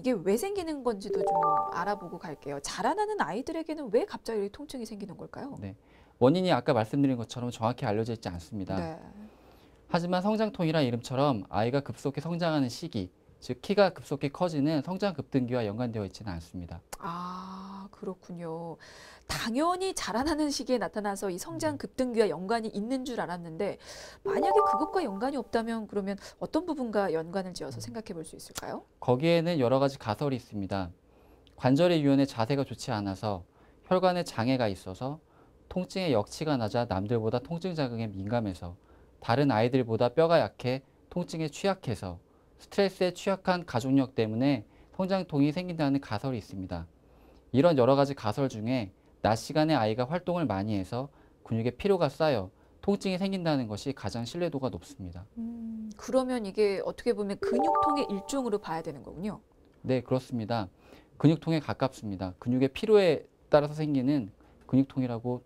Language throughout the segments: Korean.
이게 왜 생기는 건지도 좀 알아보고 갈게요. 자라나는 아이들에게는 왜 갑자기 통증이 생기는 걸까요? 네. 원인이 아까 말씀드린 것처럼 정확히 알려져 있지 않습니다. 네. 하지만 성장통이란 이름처럼 아이가 급속히 성장하는 시기, 즉 키가 급속히 커지는 성장 급등기와 연관되어 있지는 않습니다. 아 그렇군요. 당연히 자라나는 시기에 나타나서 이 성장 음. 급등기와 연관이 있는 줄 알았는데 만약에 그것과 연관이 없다면 그러면 어떤 부분과 연관을 지어서 음. 생각해 볼 수 있을까요? 거기에는 여러 가지 가설이 있습니다. 관절의 유연의 자세가 좋지 않아서 혈관에 장애가 있어서 통증의 역치가 낮아 남들보다 통증 자극에 민감해서 다른 아이들보다 뼈가 약해 통증에 취약해서 스트레스에 취약한 가족력 때문에 성장통이 생긴다는 가설이 있습니다. 이런 여러 가지 가설 중에 낮 시간에 아이가 활동을 많이 해서 근육에 피로가 쌓여 통증이 생긴다는 것이 가장 신뢰도가 높습니다. 음, 그러면 이게 어떻게 보면 근육통의 일종으로 봐야 되는 거군요. 네, 그렇습니다. 근육통에 가깝습니다. 근육의 피로에 따라서 생기는 근육통이라고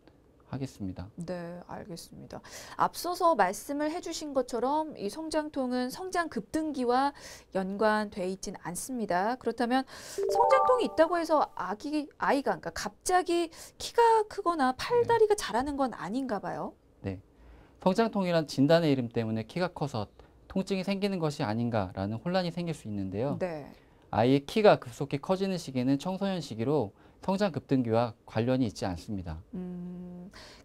하겠습니다. 네, 알겠습니다. 앞서서 말씀을 해주신 것처럼 이 성장통은 성장 급등기와 연관돼 있진 않습니다. 그렇다면 성장통이 있다고 해서 아기 아이가 그러니까 갑자기 키가 크거나 팔다리가 자라는 건 아닌가 봐요. 네, 성장통이란 진단의 이름 때문에 키가 커서 통증이 생기는 것이 아닌가라는 혼란이 생길 수 있는데요. 네. 아이의 키가 급속히 커지는 시기는 청소년 시기로 성장 급등기와 관련이 있지 않습니다. 음.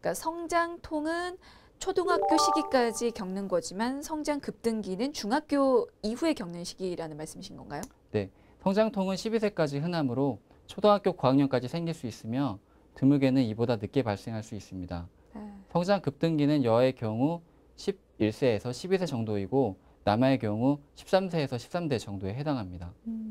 그러니까 성장통은 초등학교 시기까지 겪는 거지만 성장 급등기는 중학교 이후에 겪는 시기라는 말씀이신 건가요? 네. 성장통은 12세까지 흔하므로 초등학교 고학년까지 생길 수 있으며 드물게는 이보다 늦게 발생할 수 있습니다. 네. 성장 급등기는 여의 경우 11세에서 12세 정도이고 남아의 경우 13세에서 13대 정도에 해당합니다. 음.